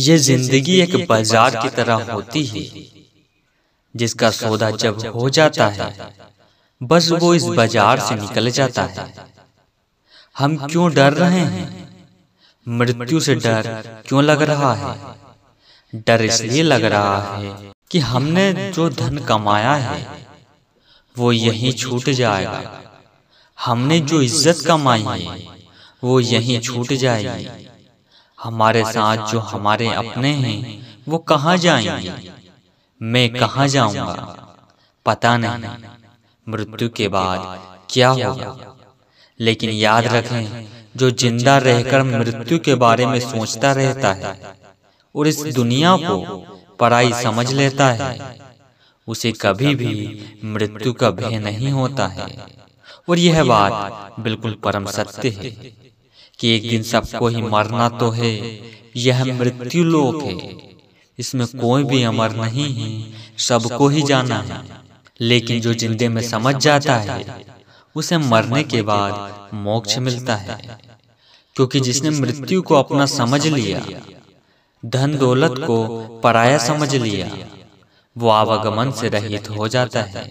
ये जिंदगी एक बाजार की तरह होती है जिसका सौदा जब हो जाता है बस वो इस बाजार से निकल जाता है हम क्यों डर रहे हैं मृत्यु से डर क्यों लग रहा है डर इसलिए लग रहा है कि हमने जो धन कमाया है वो यहीं छूट जाएगा हमने जो इज्जत कमाई है वो यहीं छूट जाएगी हमारे साथ जो हमारे अपने हैं वो कहाँ जाएंगे मैं कहाँ जाऊंगा पता नहीं मृत्यु के बाद क्या होगा लेकिन याद रखें जो जिंदा रहकर मृत्यु के बारे में सोचता रहता है और इस दुनिया को पराई समझ लेता है उसे कभी भी मृत्यु का भय नहीं होता है और यह बात बिल्कुल परम सत्य है कि एक दिन सबको ही मरना तो है यह मृत्यु लोक है इसमें कोई भी अमर नहीं है सबको ही जाना है लेकिन जो जिंदे में समझ जाता है उसे मरने के बाद मोक्ष मिलता है क्योंकि जिसने मृत्यु को अपना समझ लिया धन दौलत को पराया समझ लिया वो आवागमन से रहित हो जाता है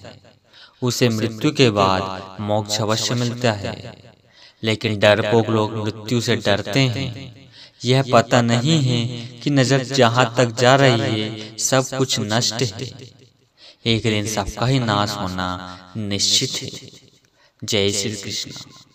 उसे मृत्यु के बाद मोक्ष अवश्य मिलता है लेकिन डरपोक लोग मृत्यु से डरते हैं यह पता नहीं है कि नज़र जहां तक जा रही है सब कुछ नष्ट है एक दिन सबका ही नाश होना निश्चित है जय श्री कृष्ण